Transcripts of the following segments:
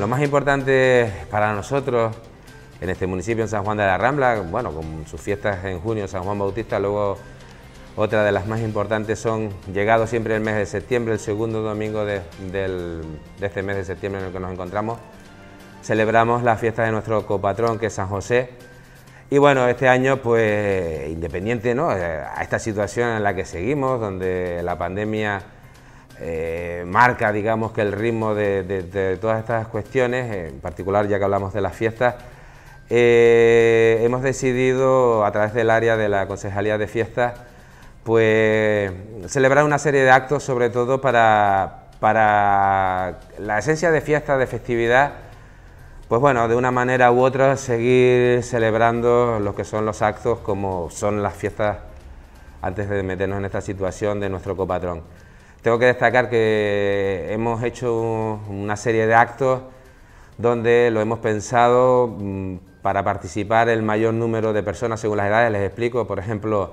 Lo más importante para nosotros en este municipio, en San Juan de la Rambla, bueno, con sus fiestas en junio, San Juan Bautista, luego otra de las más importantes son, llegado siempre el mes de septiembre, el segundo domingo de, de este mes de septiembre en el que nos encontramos, celebramos la fiesta de nuestro copatrón, que es San José. Y bueno, este año, pues, independiente ¿no? Eh, a esta situación en la que seguimos, donde la pandemia eh, marca, digamos, que el ritmo de, todas estas cuestiones, eh, en particular ya que hablamos de las fiestas, eh, hemos decidido a través del área de la Concejalía de Fiestas, pues celebrar una serie de actos, sobre todo para, la esencia de fiesta, de festividad, pues bueno, de una manera u otra seguir celebrando lo que son los actos como son las fiestas antes de meternos en esta situación de nuestro copatrón. Tengo que destacar que hemos hecho una serie de actos donde lo hemos pensado mm, para participar el mayor número de personas según las edades, les explico, por ejemplo,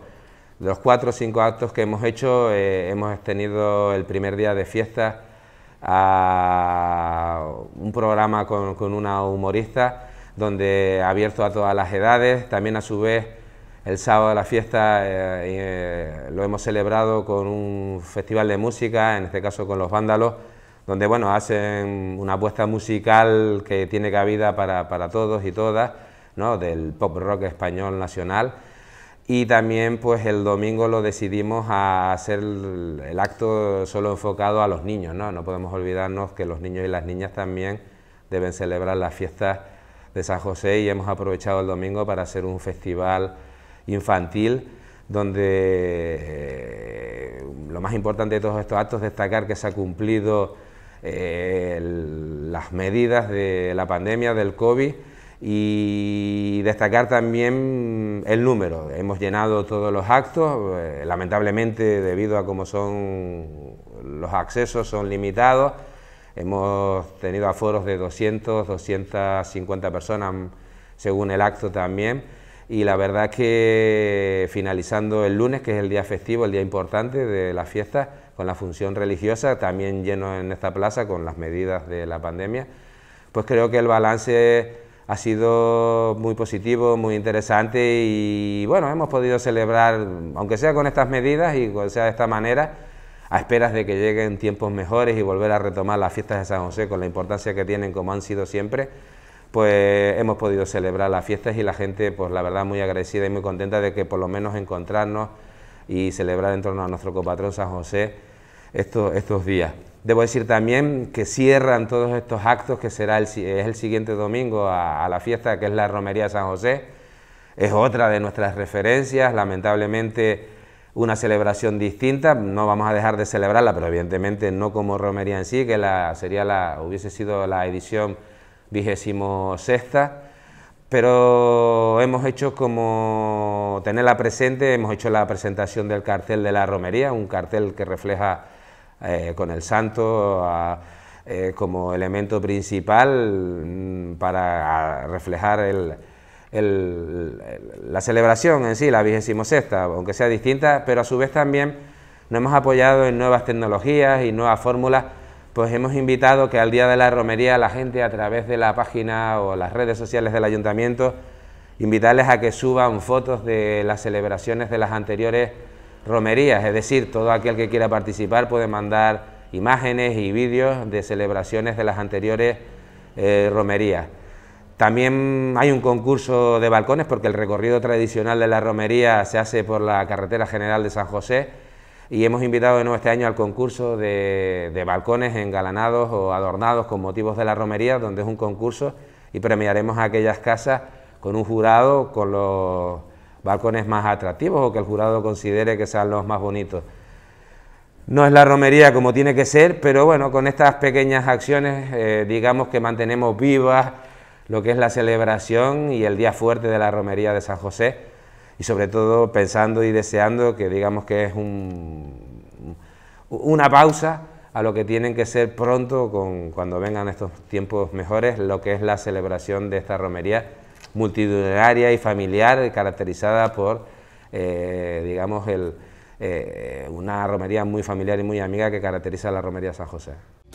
de los cuatro o cinco actos que hemos hecho, eh, hemos tenido el primer día de fiesta a un programa con, con una humorista donde abierto a todas las edades, también a su vez el sábado de la fiesta eh, eh, lo hemos celebrado con un festival de música, en este caso con los vándalos, donde bueno, hacen una apuesta musical que tiene cabida para, todos y todas, ¿no? del pop rock español nacional. Y también pues el domingo lo decidimos a hacer el, acto solo enfocado a los niños, ¿no? No podemos olvidarnos que los niños y las niñas también deben celebrar las fiestas de San José y hemos aprovechado el domingo para hacer un festival infantil, donde eh, lo más importante de todos estos actos es destacar que se ha cumplido eh, las medidas de la pandemia del COVID y destacar también el número. Hemos llenado todos los actos, eh, lamentablemente debido a cómo son los accesos son limitados, hemos tenido aforos de 200, 250 personas según el acto también y la verdad que finalizando el lunes, que es el día festivo, el día importante de las fiestas, con la función religiosa, también lleno en esta plaza con las medidas de la pandemia, pues creo que el balance ha sido muy positivo, muy interesante y bueno, hemos podido celebrar, aunque sea con estas medidas y sea de esta manera, a esperas de que lleguen tiempos mejores y volver a retomar las fiestas de San José con la importancia que tienen como han sido siempre pues hemos podido celebrar las fiestas y la gente, pues la verdad, muy agradecida y muy contenta de que por lo menos encontrarnos y celebrar en torno a nuestro copatrón San José estos, estos días. Debo decir también que cierran todos estos actos, que será es el siguiente domingo a, la fiesta, que es la Romería de San José. Es otra de nuestras referencias, lamentablemente una celebración distinta, no vamos a dejar de celebrarla, pero evidentemente no como romería en sí, que la, sería la, hubiese sido la edición sexta, pero hemos hecho como tenerla presente, hemos hecho la presentación del cartel de la romería, un cartel que refleja eh, con el santo eh, como elemento principal mm, para reflejar la celebración en sí, la vigésimo sexta, aunque sea distinta, pero a su vez también nos hemos apoyado en nuevas tecnologías y nuevas fórmulas pues hemos invitado que al día de la romería la gente a través de la página o las redes sociales del ayuntamiento, invitarles a que suban fotos de las celebraciones de las anteriores romerías, es decir, todo aquel que quiera participar puede mandar imágenes y vídeos de celebraciones de las anteriores eh, romerías. También hay un concurso de balcones porque el recorrido tradicional de la romería se hace por la carretera general de San José y hemos invitado de nuevo este año al concurso de, balcones engalanados o adornados con motivos de la romería, donde es un concurso y premiaremos aquellas casas con un jurado con los balcones más atractivos o que el jurado considere que sean los más bonitos. No es la romería como tiene que ser, pero bueno, con estas pequeñas acciones eh, digamos que mantenemos vivas lo que es la celebración y el día fuerte de la romería de San José y sobre todo pensando y deseando que digamos que es un, una pausa a lo que tienen que ser pronto, con, cuando vengan estos tiempos mejores, lo que es la celebración de esta romería multitudinaria y familiar, caracterizada por, eh, digamos, el, eh, una romería muy familiar y muy amiga que caracteriza a la romería San José.